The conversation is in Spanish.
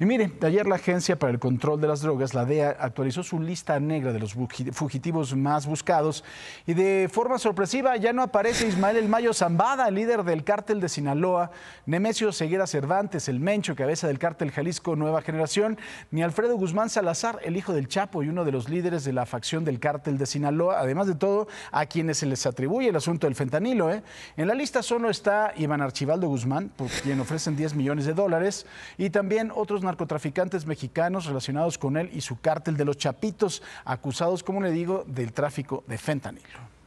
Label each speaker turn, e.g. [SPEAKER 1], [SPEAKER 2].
[SPEAKER 1] Y mire, ayer la Agencia para el Control de las Drogas, la DEA, actualizó su lista negra de los fugitivos más buscados y de forma sorpresiva ya no aparece Ismael El Mayo Zambada, líder del cártel de Sinaloa, Nemesio Seguera Cervantes, el Mencho, cabeza del cártel Jalisco Nueva Generación, ni Alfredo Guzmán Salazar, el hijo del Chapo y uno de los líderes de la facción del cártel de Sinaloa, además de todo, a quienes se les atribuye el asunto del fentanilo. ¿eh? En la lista solo está Iván Archivaldo Guzmán, por quien ofrecen 10 millones de dólares, y también otros narcotraficantes mexicanos relacionados con él y su cártel de los Chapitos, acusados, como le digo, del tráfico de fentanilo.